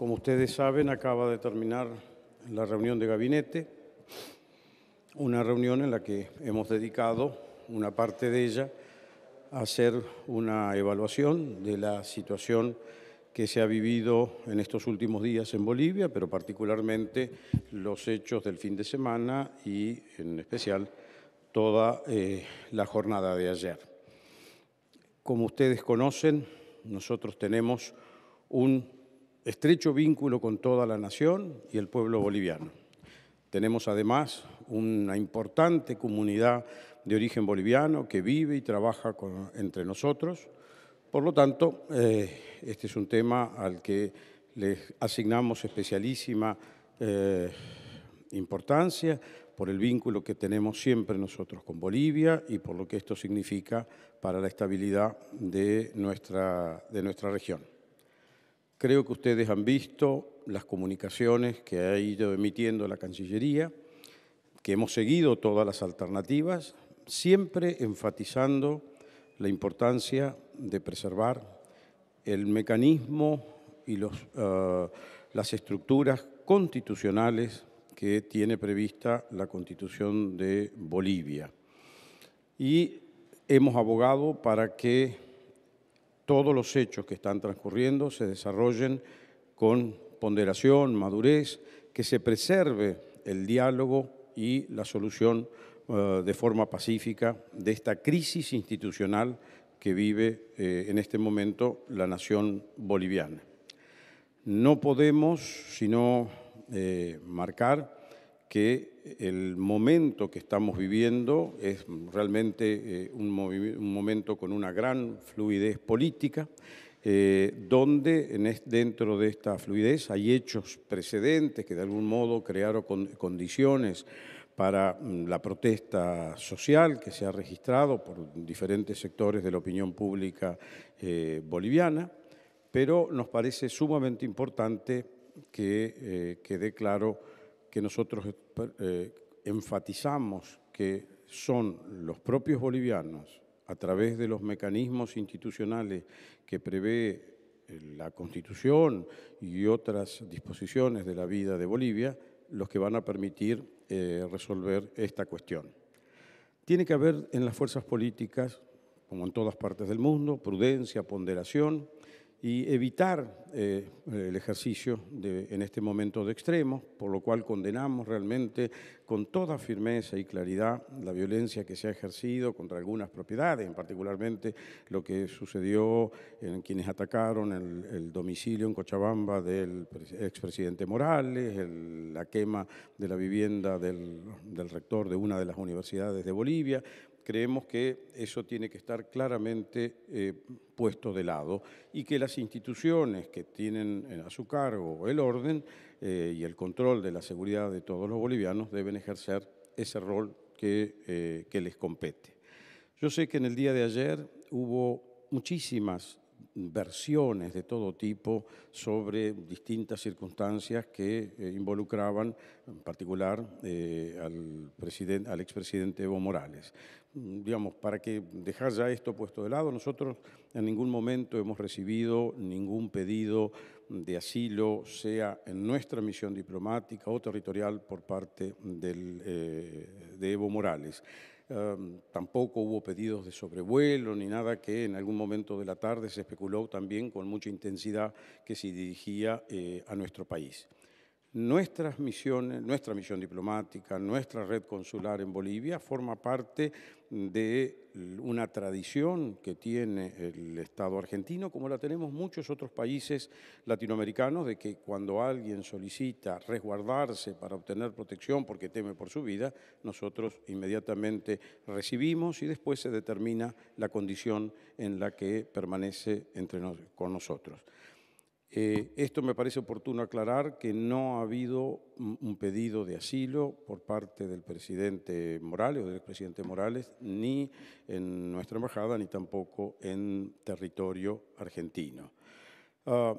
Como ustedes saben, acaba de terminar la reunión de gabinete, una reunión en la que hemos dedicado una parte de ella a hacer una evaluación de la situación que se ha vivido en estos últimos días en Bolivia, pero particularmente los hechos del fin de semana y en especial toda eh, la jornada de ayer. Como ustedes conocen, nosotros tenemos un estrecho vínculo con toda la nación y el pueblo boliviano. Tenemos además una importante comunidad de origen boliviano que vive y trabaja entre nosotros. Por lo tanto, eh, este es un tema al que les asignamos especialísima eh, importancia por el vínculo que tenemos siempre nosotros con Bolivia y por lo que esto significa para la estabilidad de nuestra, de nuestra región. Creo que ustedes han visto las comunicaciones que ha ido emitiendo la Cancillería, que hemos seguido todas las alternativas, siempre enfatizando la importancia de preservar el mecanismo y los, ah, las estructuras constitucionales que tiene prevista la Constitución de Bolivia. Y hemos abogado para que todos los hechos que están transcurriendo se desarrollen con ponderación, madurez, que se preserve el diálogo y la solución eh, de forma pacífica de esta crisis institucional que vive eh, en este momento la nación boliviana. No podemos sino eh, marcar que el momento que estamos viviendo es realmente eh, un, momento con una gran fluidez política, eh, donde dentro de esta fluidez hay hechos precedentes que de algún modo crearon condiciones para mm, la protesta social que se ha registrado por diferentes sectores de la opinión pública eh, boliviana, pero nos parece sumamente importante que quede claro que nosotros eh, enfatizamos que son los propios bolivianos, a través de los mecanismos institucionales que prevé eh, la Constitución y otras disposiciones de la vida de Bolivia, los que van a permitir eh, resolver esta cuestión. Tiene que haber en las fuerzas políticas, como en todas partes del mundo, prudencia, ponderación, y evitar eh, el ejercicio de, en este momento de extremo, por lo cual condenamos realmente con toda firmeza y claridad la violencia que se ha ejercido contra algunas propiedades, en particularmente lo que sucedió en quienes atacaron el, domicilio en Cochabamba del expresidente Morales, la quema de la vivienda del rector de una de las universidades de Bolivia creemos que eso tiene que estar claramente eh, puesto de lado y que las instituciones que tienen eh, a su cargo el orden eh, y el control de la seguridad de todos los bolivianos deben ejercer ese rol que, que les compete. Yo sé que en el día de ayer hubo muchísimas versiones de todo tipo sobre distintas circunstancias que eh, involucraban en particular eh, al, al expresidente Evo Morales. Mm, digamos, para que dejar ya esto puesto de lado, nosotros en ningún momento hemos recibido ningún pedido de asilo, sea en nuestra misión diplomática o territorial por parte eh, de Evo Morales. Em, tampoco hubo pedidos de sobrevuelo ni nada que en algún momento de la tarde se especuló también con mucha intensidad que se dirigía eh, a nuestro país. Nuestras misiones, nuestra misión diplomática, nuestra red consular en Bolivia forma parte de una tradición que tiene el Estado argentino, como la tenemos muchos otros países latinoamericanos, de que cuando alguien solicita resguardarse para obtener protección porque teme por su vida, nosotros inmediatamente recibimos y después se determina la condición en la que permanece con nosotros. Eh, esto me parece oportuno aclarar que no ha habido un pedido de asilo por parte del presidente Morales o del expresidente Morales, ni en nuestra embajada, ni tampoco en territorio argentino. Ah,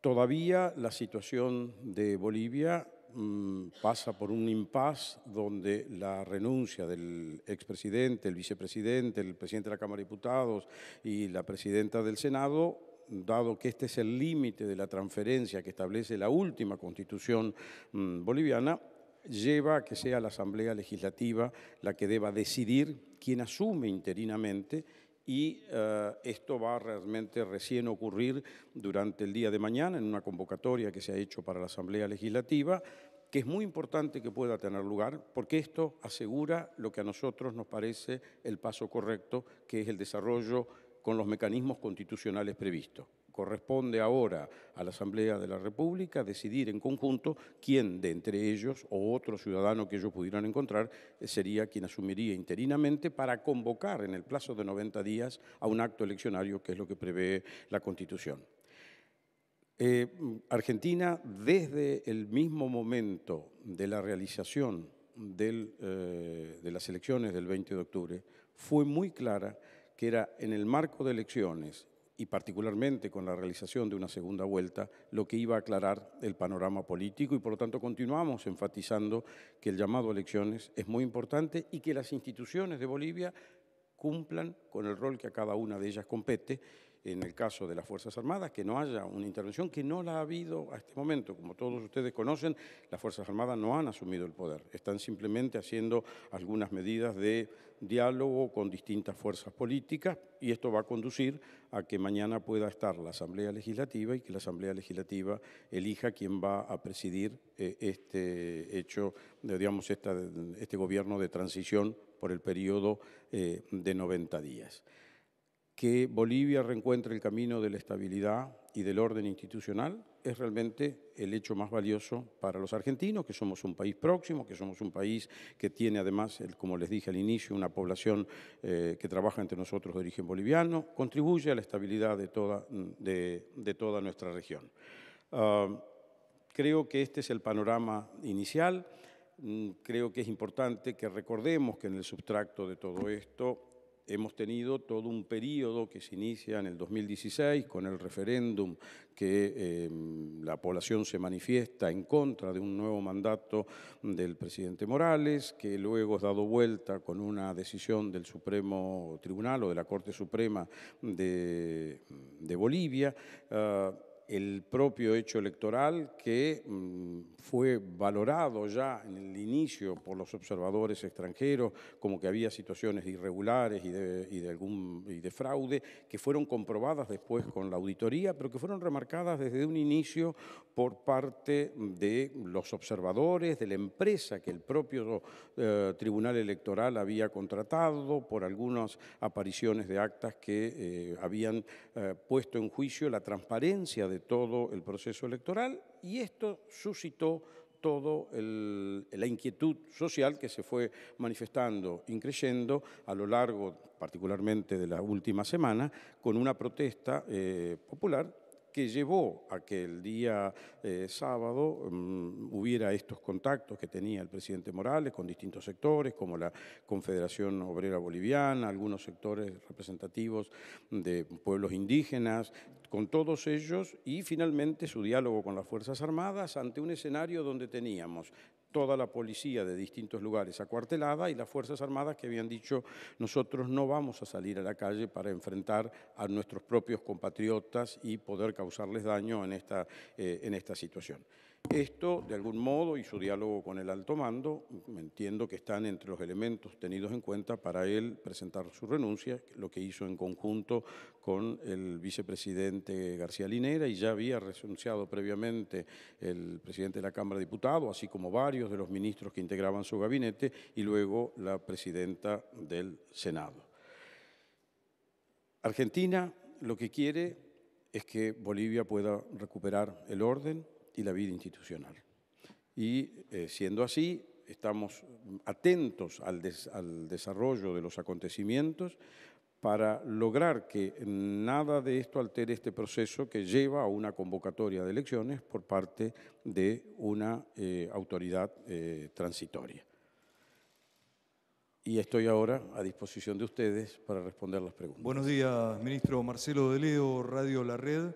todavía la situación de Bolivia mm, pasa por un impas donde la renuncia del expresidente, el vicepresidente, el presidente de la Cámara de Diputados y la presidenta del Senado dado que este es el límite de la transferencia que establece la última constitución mm, boliviana, lleva a que sea la Asamblea Legislativa la que deba decidir quién asume interinamente y eh, esto va realmente recién ocurrir durante el día de mañana en una convocatoria que se ha hecho para la Asamblea Legislativa, que es muy importante que pueda tener lugar, porque esto asegura lo que a nosotros nos parece el paso correcto, que es el desarrollo con los mecanismos constitucionales previstos. Corresponde ahora a la Asamblea de la República decidir en conjunto quién de entre ellos o otro ciudadano que ellos pudieran encontrar sería quien asumiría interinamente para convocar en el plazo de 90 días a un acto eleccionario, que es lo que prevé la Constitución. Eh, Argentina, desde el mismo momento de la realización eh, de las elecciones del 20 de octubre, fue muy clara que era en el marco de elecciones y particularmente con la realización de una segunda vuelta, lo que iba a aclarar el panorama político y por lo tanto continuamos enfatizando que el llamado a elecciones es muy importante y que las instituciones de Bolivia cumplan con el rol que a cada una de ellas compete en el caso de las Fuerzas Armadas, que no haya una intervención que no la ha habido a este momento. Como todos ustedes conocen, las Fuerzas Armadas no han asumido el poder, están simplemente haciendo algunas medidas de diálogo con distintas fuerzas políticas y esto va a conducir a que mañana pueda estar la Asamblea Legislativa y que la Asamblea Legislativa elija quién va a presidir eh, este hecho, digamos, este gobierno de transición por el periodo eh, de 90 días que Bolivia reencuentre el camino de la estabilidad y del orden institucional es realmente el hecho más valioso para los argentinos, que somos un país próximo, que somos un país que tiene además, como les dije al inicio, una población eh, que trabaja entre nosotros de origen boliviano, contribuye a la estabilidad de toda, de, toda nuestra región. Ah, creo que este es el panorama inicial. Mm, creo que es importante que recordemos que en el subtracto de todo esto hemos tenido todo un periodo que se inicia en el 2016 con el referéndum que em, la población se manifiesta en contra de un nuevo mandato del presidente Morales, que luego es dado vuelta con una decisión del Supremo Tribunal o de la Corte Suprema de, Bolivia. Ah, el propio hecho electoral que mm, fue valorado ya en el inicio por los observadores extranjeros como que había situaciones irregulares y de, fraude que fueron comprobadas después con la auditoría, pero que fueron remarcadas desde un inicio por parte de los observadores, de la empresa que el propio eh, Tribunal Electoral había contratado por algunas apariciones de actas que eh, habían eh, puesto en juicio la transparencia de todo el proceso electoral y esto suscitó toda la inquietud social que se fue manifestando, increyendo a lo largo particularmente de la última semana, con una protesta eh, popular que llevó a que el día eh, sábado mm, hubiera estos contactos que tenía el presidente Morales con distintos sectores, como la Confederación Obrera Boliviana, algunos sectores representativos de pueblos indígenas, con todos ellos y finalmente su diálogo con las Fuerzas Armadas ante un escenario donde teníamos toda la policía de distintos lugares acuartelada y las Fuerzas Armadas que habían dicho nosotros no vamos a salir a la calle para enfrentar a nuestros propios compatriotas y poder causarles daño en esta, eh, en esta situación. Esto, de algún modo, y su diálogo con el alto mando, entiendo que están entre los elementos tenidos en cuenta para él presentar su renuncia, lo que hizo en conjunto con el vicepresidente García Linera, y ya había renunciado previamente el presidente de la Cámara de Diputados, así como varios de los ministros que integraban su gabinete, y luego la presidenta del Senado. Argentina lo que quiere es que Bolivia pueda recuperar el orden, y la vida institucional. Y eh, siendo así, estamos atentos al, desarrollo de los acontecimientos para lograr que nada de esto altere este proceso que lleva a una convocatoria de elecciones por parte de una eh, autoridad eh, transitoria. Y estoy ahora a disposición de ustedes para responder las preguntas. Buenos días, ministro Marcelo de Leo, Radio La Red.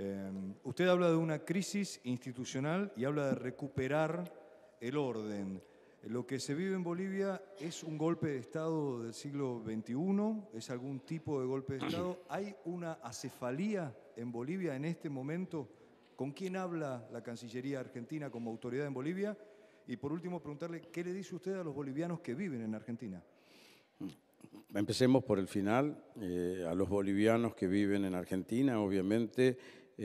Eh, usted habla de una crisis institucional y habla de recuperar el orden. Lo que se vive en Bolivia es un golpe de Estado del siglo XXI, es algún tipo de golpe de Estado. ¿Hay una acefalía en Bolivia en este momento? ¿Con quién habla la Cancillería argentina como autoridad en Bolivia? Y por último, preguntarle, ¿qué le dice usted a los bolivianos que viven en Argentina? Empecemos por el final. Eh, a los bolivianos que viven en Argentina, obviamente,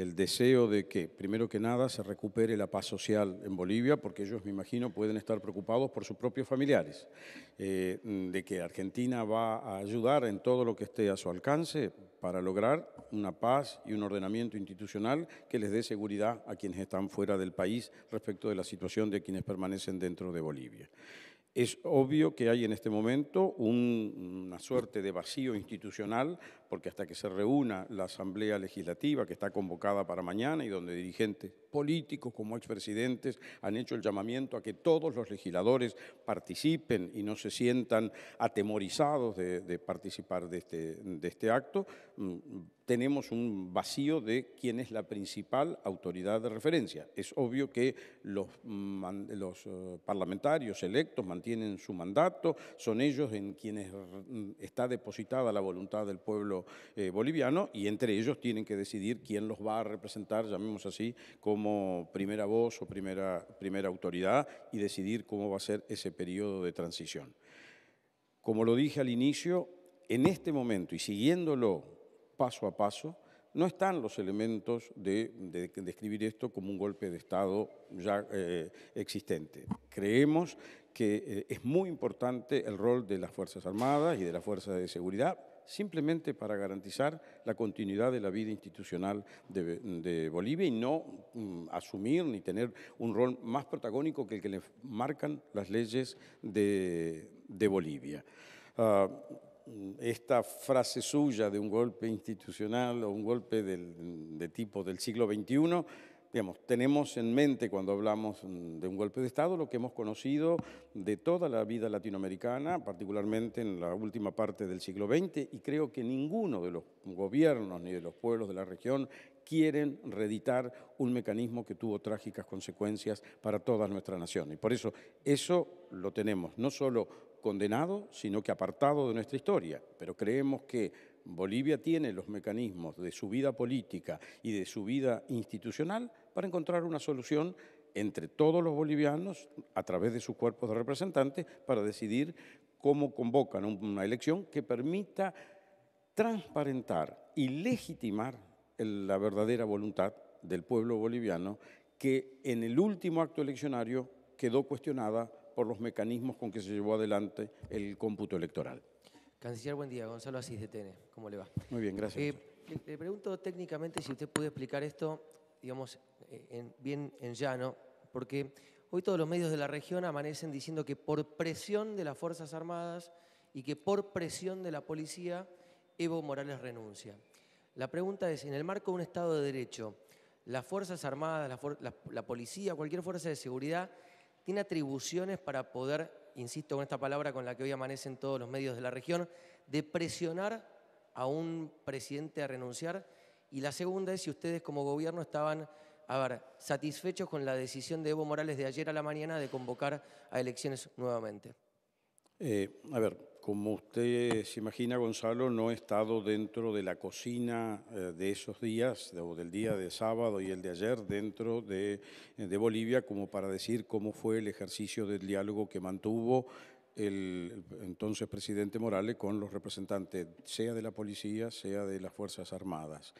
el deseo de que, primero que nada, se recupere la paz social en Bolivia, porque ellos, me imagino, pueden estar preocupados por sus propios familiares, eh, mm, de que Argentina va a ayudar en todo lo que esté a su alcance para lograr una paz y un ordenamiento institucional que les dé seguridad a quienes están fuera del país respecto de la situación de quienes permanecen dentro de Bolivia. Es obvio que hay en este momento una suerte de vacío institucional, porque hasta que se reúna la Asamblea Legislativa, que está convocada para mañana y donde dirigentes políticos como expresidentes han hecho el llamamiento a que todos los legisladores participen y no se sientan atemorizados de, participar de este, de este acto, mm, tenemos un vacío de quién es la principal autoridad de referencia. Es obvio que los, eh, parlamentarios electos mantienen su mandato, son ellos en quienes mm, está depositada la voluntad del pueblo eh, boliviano y entre ellos tienen que decidir quién los va a representar, llamemos así, como primera voz o primera, primera autoridad y decidir cómo va a ser ese periodo de transición. Como lo dije al inicio, en este momento y siguiéndolo paso a paso, no están los elementos de, describir esto como un golpe de Estado ya eh, existente. Creemos que eh, es muy importante el rol de las Fuerzas Armadas y de las Fuerzas de Seguridad, simplemente para garantizar la continuidad de la vida institucional de, Bolivia y no mm, asumir ni tener un rol más protagónico que el que le marcan las leyes de, Bolivia. Ah, esta frase suya de un golpe institucional o un golpe de tipo del siglo XXI, digamos, tenemos en mente cuando hablamos de un golpe de Estado lo que hemos conocido de toda la vida latinoamericana, particularmente en la última parte del siglo XX, y creo que ninguno de los gobiernos ni de los pueblos de la región quieren reeditar un mecanismo que tuvo trágicas consecuencias para toda nuestra nación. Y por eso eso lo tenemos, no solo condenado, sino que apartado de nuestra historia. Pero creemos que Bolivia tiene los mecanismos de su vida política y de su vida institucional para encontrar una solución entre todos los bolivianos, a través de sus cuerpos de representantes, para decidir cómo convocan una elección que permita transparentar y legitimar la verdadera voluntad del pueblo boliviano que en el último acto eleccionario quedó cuestionada por los mecanismos con que se llevó adelante el cómputo electoral. Canciller, buen día. Gonzalo Asís de TN. ¿Cómo le va? Muy bien, gracias. Eh, le, pregunto técnicamente si usted puede explicar esto, digamos, eh, bien en llano, porque hoy todos los medios de la región amanecen diciendo que por presión de las Fuerzas Armadas y que por presión de la policía, Evo Morales renuncia. La pregunta es, en el marco de un Estado de Derecho, las Fuerzas Armadas, la policía, cualquier fuerza de seguridad tiene atribuciones para poder, insisto con esta palabra con la que hoy amanecen todos los medios de la región, de presionar a un presidente a renunciar. Y la segunda es si ustedes como gobierno estaban, a ver, satisfechos con la decisión de Evo Morales de ayer a la mañana de convocar a elecciones nuevamente. Eh, a ver, como usted se imagina, Gonzalo, no he estado dentro de la cocina eh, de esos días, o del día de sábado y el de ayer, dentro eh, de, Bolivia, como para decir cómo fue el ejercicio del diálogo que mantuvo el, entonces presidente Morales con los representantes, sea de la policía, sea de las Fuerzas Armadas.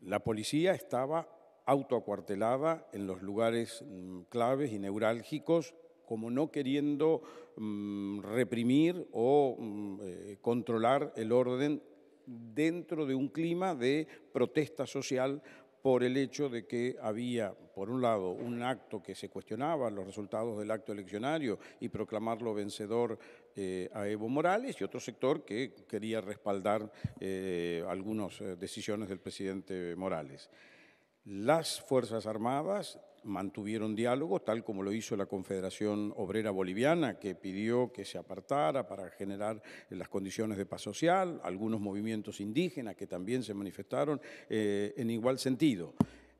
La policía estaba autoacuartelada en los lugares mm, claves y neurálgicos como no queriendo mm, reprimir o mm, eh, controlar el orden dentro de un clima de protesta social por el hecho de que había, por un lado, un acto que se cuestionaba los resultados del acto eleccionario y proclamarlo vencedor eh, a Evo Morales, y otro sector que quería respaldar eh, algunas decisiones del presidente Morales. Las Fuerzas Armadas mantuvieron diálogo, tal como lo hizo la Confederación Obrera Boliviana, que pidió que se apartara para generar las condiciones de paz social, algunos movimientos indígenas que también se manifestaron eh, en igual sentido.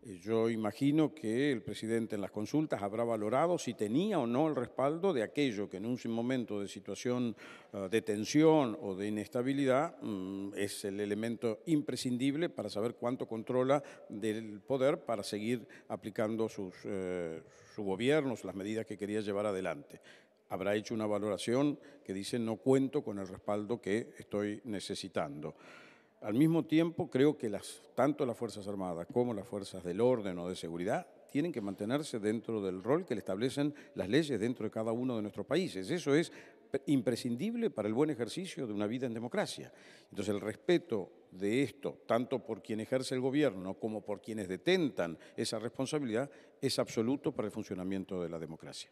Eh, yo imagino que el presidente en las consultas habrá valorado si tenía o no el respaldo de aquello que en un momento de situación ah, de tensión o de inestabilidad mm, es el elemento imprescindible para saber cuánto controla del poder para seguir aplicando sus, eh, su gobierno, las medidas que quería llevar adelante habrá hecho una valoración que dice no cuento con el respaldo que estoy necesitando. Al mismo tiempo, creo que tanto las Fuerzas Armadas como las Fuerzas del Orden o de Seguridad tienen que mantenerse dentro del rol que le establecen las leyes dentro de cada uno de nuestros países. Eso es imprescindible para el buen ejercicio de una vida en democracia. Entonces, el respeto de esto, tanto por quien ejerce el gobierno como por quienes detentan esa responsabilidad, es absoluto para el funcionamiento de la democracia.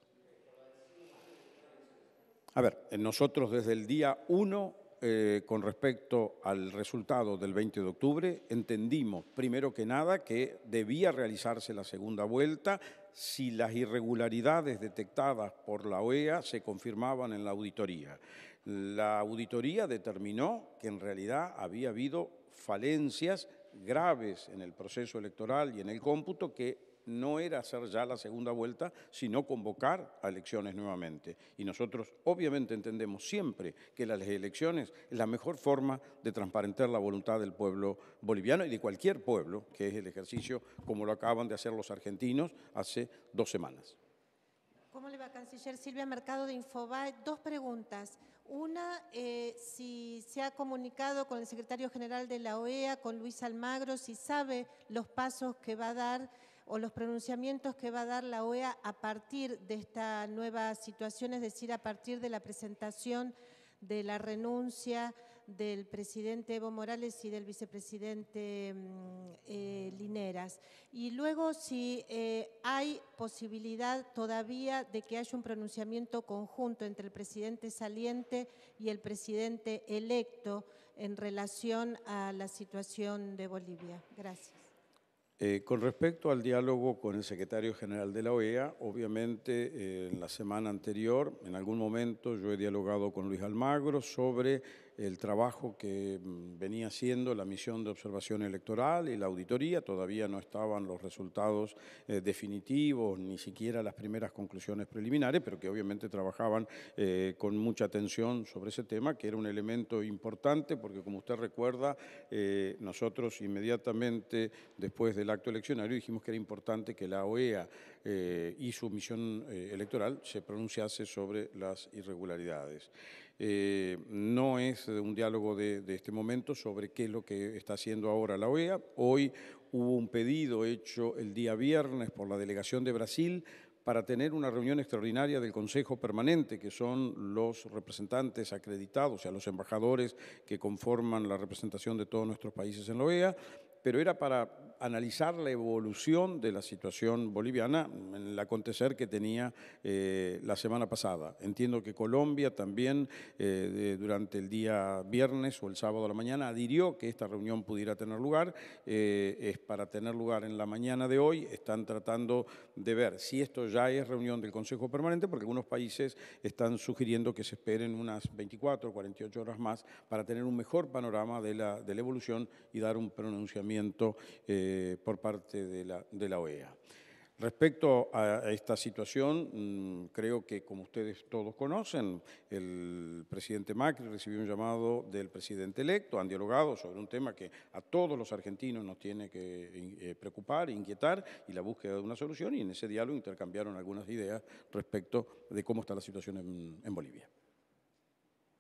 A ver, nosotros desde el día 1 eh, con respecto al resultado del 20 de octubre, entendimos, primero que nada, que debía realizarse la segunda vuelta si las irregularidades detectadas por la OEA se confirmaban en la auditoría. La auditoría determinó que en realidad había habido falencias graves en el proceso electoral y en el cómputo que no era hacer ya la segunda vuelta, sino convocar a elecciones nuevamente. Y nosotros obviamente entendemos siempre que las elecciones es la mejor forma de transparentar la voluntad del pueblo boliviano y de cualquier pueblo, que es el ejercicio como lo acaban de hacer los argentinos hace dos semanas. ¿Cómo le va, Canciller Silvia Mercado de Infobae? Dos preguntas. Una, eh, si se ha comunicado con el secretario general de la OEA, con Luis Almagro, si sabe los pasos que va a dar o los pronunciamientos que va a dar la OEA a partir de esta nueva situación, es decir, a partir de la presentación de la renuncia del presidente Evo Morales y del vicepresidente mm, eh, Lineras. Y luego si eh, hay posibilidad todavía de que haya un pronunciamiento conjunto entre el presidente saliente y el presidente electo en relación a la situación de Bolivia. Gracias. Eh, con respecto al diálogo con el secretario general de la OEA, obviamente eh, en la semana anterior, en algún momento, yo he dialogado con Luis Almagro sobre el trabajo que mm, venía haciendo la misión de observación electoral y la auditoría. Todavía no estaban los resultados eh, definitivos, ni siquiera las primeras conclusiones preliminares, pero que obviamente trabajaban eh, con mucha atención sobre ese tema, que era un elemento importante porque, como usted recuerda, eh, nosotros inmediatamente después del acto eleccionario dijimos que era importante que la OEA y su misión electoral se pronunciase sobre las irregularidades. Eh, no es un diálogo de, de, este momento sobre qué es lo que está haciendo ahora la OEA. Hoy hubo un pedido hecho el día viernes por la delegación de Brasil para tener una reunión extraordinaria del Consejo Permanente, que son los representantes acreditados, o sea, los embajadores que conforman la representación de todos nuestros países en la OEA, pero era para analizar la evolución de la situación boliviana en el acontecer que tenía eh, la semana pasada. Entiendo que Colombia también eh, durante el día viernes o el sábado a la mañana adhirió que esta reunión pudiera tener lugar. Eh, es para tener lugar en la mañana de hoy. Están tratando de ver si esto ya es reunión del Consejo Permanente, porque algunos países están sugiriendo que se esperen unas 24 o 48 horas más para tener un mejor panorama de la, de la evolución y dar un pronunciamiento. Eh, por parte de la, de la, OEA. Respecto a esta situación, mm, creo que como ustedes todos conocen, el presidente Macri recibió un llamado del presidente electo, han dialogado sobre un tema que a todos los argentinos nos tiene que eh, preocupar, inquietar, y la búsqueda de una solución, y en ese diálogo intercambiaron algunas ideas respecto de cómo está la situación en Bolivia.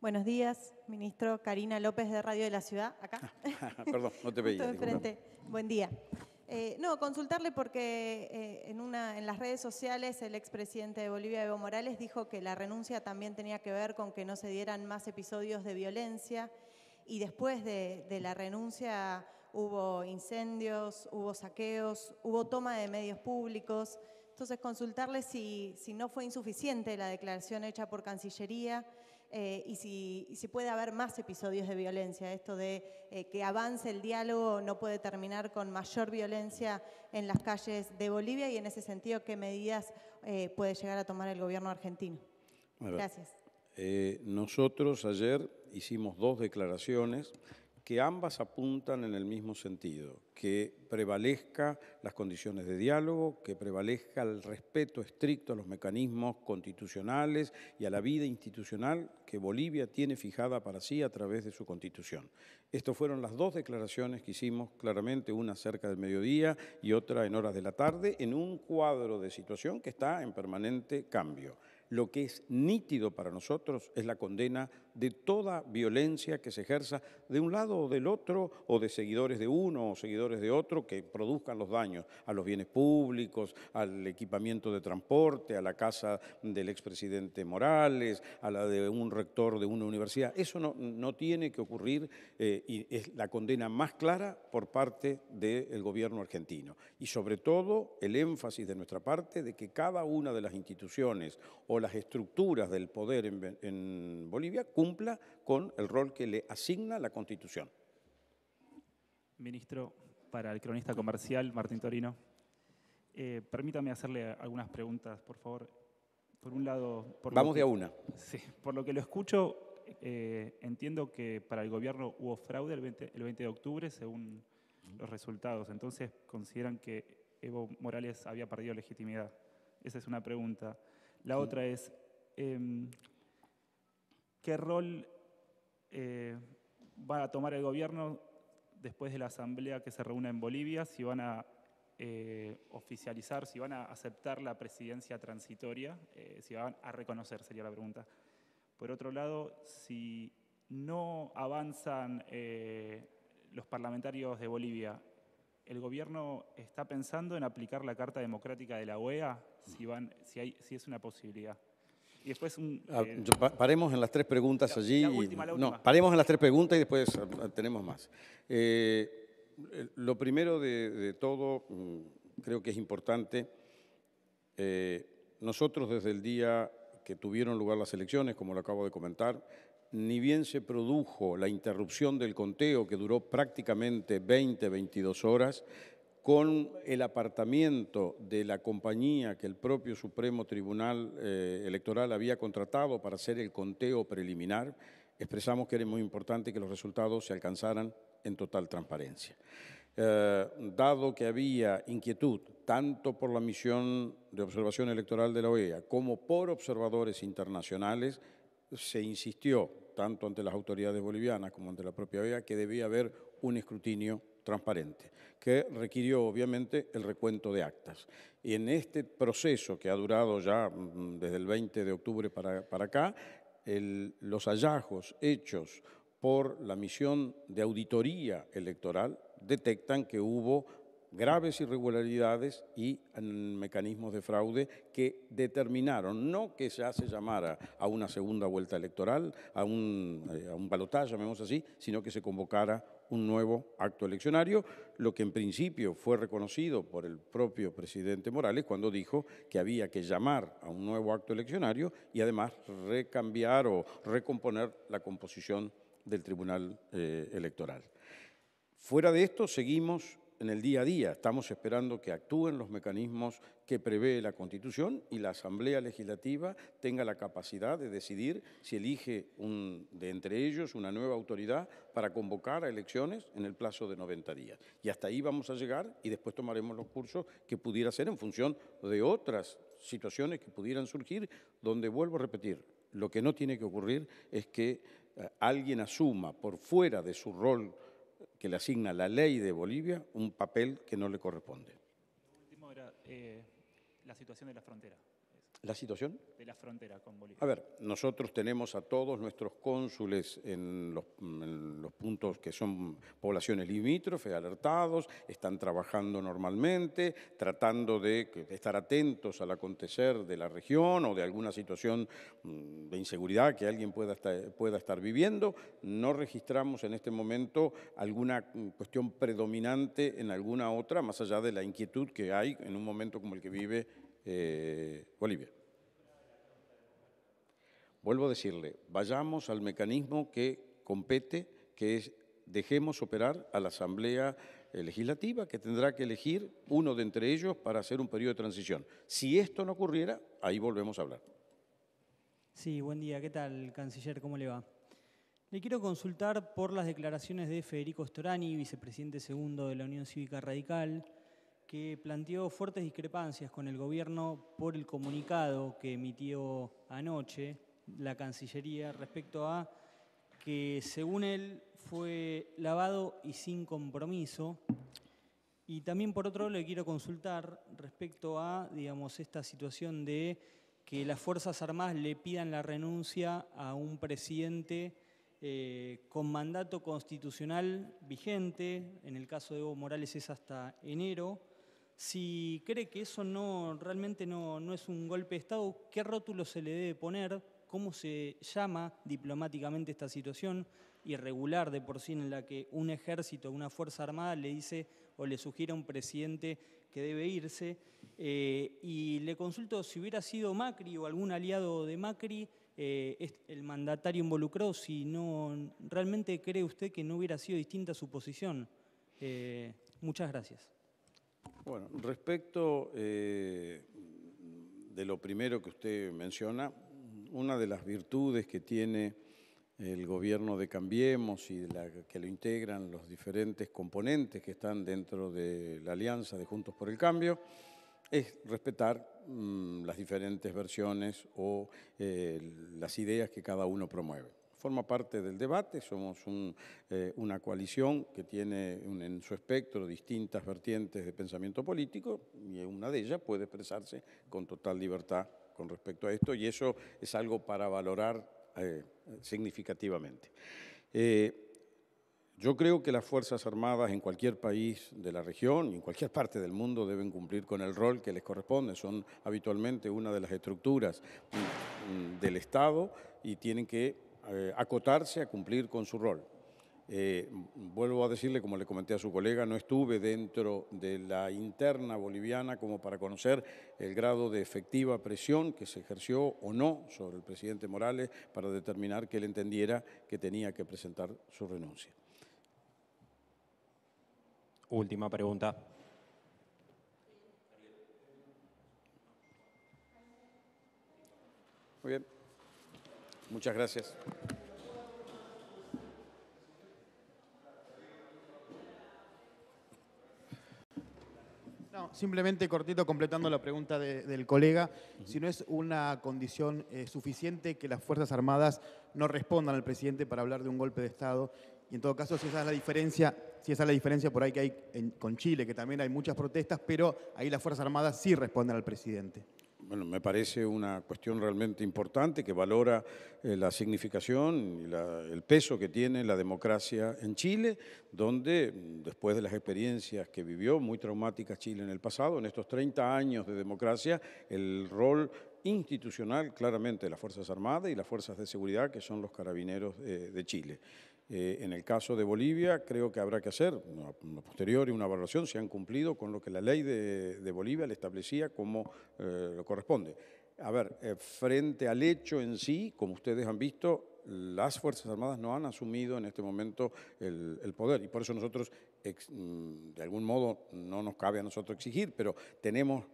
Buenos días, ministro Karina López de Radio de la Ciudad, acá. Ah, ah, perdón, no te veía. enfrente. Buen día. Eh, no, consultarle porque eh, en, una, en las redes sociales el expresidente de Bolivia, Evo Morales, dijo que la renuncia también tenía que ver con que no se dieran más episodios de violencia y después de, la renuncia hubo incendios, hubo saqueos, hubo toma de medios públicos. Entonces, consultarle si, si no fue insuficiente la declaración hecha por Cancillería eh, y, si, puede haber más episodios de violencia. Esto de eh, que avance el diálogo no puede terminar con mayor violencia en las calles de Bolivia y en ese sentido, ¿qué medidas eh, puede llegar a tomar el gobierno argentino? Gracias. nosotros ayer hicimos dos declaraciones que ambas apuntan en el mismo sentido, que prevalezca las condiciones de diálogo, que prevalezca el respeto estricto a los mecanismos constitucionales y a la vida institucional que Bolivia tiene fijada para sí a través de su constitución. Estas fueron las dos declaraciones que hicimos claramente, una cerca del mediodía y otra en horas de la tarde, en un cuadro de situación que está en permanente cambio. Lo que es nítido para nosotros es la condena de toda violencia que se ejerza de un lado o del otro, o de seguidores de uno o seguidores de otro, que produzcan los daños a los bienes públicos, al equipamiento de transporte, a la casa del expresidente Morales, a la de un rector de una universidad. Eso no, no tiene que ocurrir eh, y es la condena más clara por parte del gobierno argentino. Y sobre todo el énfasis de nuestra parte de que cada una de las instituciones o las estructuras del poder en Bolivia cumpla con el rol que le asigna la Constitución. Ministro, para el cronista comercial Martín Torino, eh, permítame hacerle algunas preguntas, por favor. Por un lado... Vamos de a una. Sí, por lo que lo escucho, eh, entiendo que para el gobierno hubo fraude el 20, de octubre, según los resultados. Entonces, ¿consideran que Evo Morales había perdido legitimidad? Esa es una pregunta. La otra es, em, ¿Qué rol eh, va a tomar el gobierno después de la asamblea que se reúne en Bolivia? Si van a eh, oficializar, si van a aceptar la presidencia transitoria, eh, si van a reconocer, sería la pregunta. Por otro lado, si no avanzan los parlamentarios de Bolivia, ¿el gobierno está pensando en aplicar la Carta Democrática de la OEA, si, si es una posibilidad? y después un... Ah, eh, paremos en las tres preguntas allí. No, paremos en las tres preguntas y después ah, tenemos más. Eh, eh, lo primero de, todo, mm, creo que es importante, nosotros desde el día que tuvieron lugar las elecciones, como lo acabo de comentar, ni bien se produjo la interrupción del conteo que duró prácticamente 20, 22 horas, con el apartamiento de la compañía que el propio Supremo Tribunal eh, Electoral había contratado para hacer el conteo preliminar, expresamos que era muy importante que los resultados se alcanzaran en total transparencia. Eh, dado que había inquietud tanto por la misión de observación electoral de la OEA como por observadores internacionales, se insistió tanto ante las autoridades bolivianas como ante la propia OEA que debía haber un escrutinio transparente, que requirió obviamente el recuento de actas. Y en este proceso que ha durado ya mm, desde el 20 de octubre para, acá, los hallazgos hechos por la misión de auditoría electoral detectan que hubo graves irregularidades y mm, mecanismos de fraude que determinaron, no que ya se llamara a una segunda vuelta electoral, a un, eh, a un balotaje, llamemos así, sino que se convocara un nuevo acto eleccionario, lo que en principio fue reconocido por el propio presidente Morales cuando dijo que había que llamar a un nuevo acto eleccionario y además recambiar o recomponer la composición del Tribunal eh, Electoral. Fuera de esto, seguimos en el día a día. Estamos esperando que actúen los mecanismos que prevé la Constitución y la Asamblea Legislativa tenga la capacidad de decidir si elige un, de entre ellos una nueva autoridad para convocar a elecciones en el plazo de 90 días. Y hasta ahí vamos a llegar y después tomaremos los cursos que pudiera ser en función de otras situaciones que pudieran surgir, donde vuelvo a repetir, lo que no tiene que ocurrir es que eh, alguien asuma por fuera de su rol que le asigna la ley de Bolivia un papel que no le corresponde. Eh, la situación de la frontera. ¿La situación? De la frontera con Bolivia. A ver, nosotros tenemos a todos nuestros cónsules en los, puntos que son poblaciones limítrofes, alertados, están trabajando normalmente, tratando de estar atentos al acontecer de la región o de alguna situación mm, de inseguridad que alguien pueda estar, pueda estar viviendo. No registramos en este momento alguna mm, cuestión predominante en alguna otra, más allá de la inquietud que hay en un momento como el que vive eh, Bolivia. Vuelvo a decirle, vayamos al mecanismo que compete, que es dejemos operar a la Asamblea eh, Legislativa, que tendrá que elegir uno de entre ellos para hacer un periodo de transición. Si esto no ocurriera, ahí volvemos a hablar. Sí, buen día. ¿Qué tal, canciller? ¿Cómo le va? Le quiero consultar por las declaraciones de Federico Storani, vicepresidente segundo de la Unión Cívica Radical, que planteó fuertes discrepancias con el gobierno por el comunicado que emitió anoche la Cancillería respecto a que según él fue lavado y sin compromiso. Y también por otro lado le quiero consultar respecto a, digamos, esta situación de que las Fuerzas Armadas le pidan la renuncia a un presidente eh, con mandato constitucional vigente, en el caso de Evo Morales es hasta enero, si cree que eso realmente no, es un golpe de Estado, ¿qué rótulo se le debe poner? ¿Cómo se llama diplomáticamente esta situación irregular de por sí en la que un ejército, una fuerza armada le dice o le sugiere a un presidente que debe irse? Eh, y le consulto si hubiera sido Macri o algún aliado de Macri, eh, el mandatario involucrado, si no realmente cree usted que no hubiera sido distinta su posición. Eh, muchas gracias. Bueno, respecto eh, de lo primero que usted menciona, una de las virtudes que tiene el gobierno de Cambiemos y que lo integran los diferentes componentes que están dentro de la alianza de Juntos por el Cambio, es respetar mm, las diferentes versiones o eh, las ideas que cada uno promueve forma parte del debate, somos eh, una coalición que tiene en su espectro distintas vertientes de pensamiento político y una de ellas puede expresarse con total libertad con respecto a esto y eso es algo para valorar eh, significativamente. Eh, yo creo que las Fuerzas Armadas en cualquier país de la región y en cualquier parte del mundo deben cumplir con el rol que les corresponde. Son habitualmente una de las estructuras mm, del Estado y tienen que eh, acotarse a cumplir con su rol. Eh, vuelvo a decirle, como le comenté a su colega, no estuve dentro de la interna boliviana como para conocer el grado de efectiva presión que se ejerció o no sobre el presidente Morales para determinar que él entendiera que tenía que presentar su renuncia. Última pregunta. Muy bien. Muchas gracias. No, simplemente cortito, completando la pregunta del colega, si no es una condición eh, suficiente que las Fuerzas Armadas no respondan al presidente para hablar de un golpe de Estado, y en todo caso, si esa es la diferencia, si esa es la diferencia por ahí que hay en, con Chile, que también hay muchas protestas, pero ahí las Fuerzas Armadas sí responden al presidente bueno, me parece una cuestión realmente importante que valora eh, la significación y el peso que tiene la democracia en Chile, donde mm, después de las experiencias que vivió, muy traumáticas Chile en el pasado, en estos 30 años de democracia, el rol institucional claramente de las Fuerzas Armadas y las Fuerzas de Seguridad, que son los carabineros eh, de Chile. Eh, en el caso de Bolivia, creo que habrá que hacer posterior y una evaluación si han cumplido con lo que la ley de, Bolivia le establecía como eh, lo corresponde. A ver, eh, frente al hecho en sí, como ustedes han visto, las Fuerzas Armadas no han asumido en este momento el, poder y por eso nosotros, mm, de algún modo, no nos cabe a nosotros exigir, pero tenemos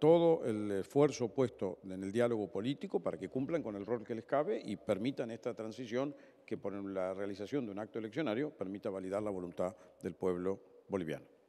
todo el esfuerzo puesto en el diálogo político para que cumplan con el rol que les cabe y permitan esta transición que por la realización de un acto eleccionario permita validar la voluntad del pueblo boliviano.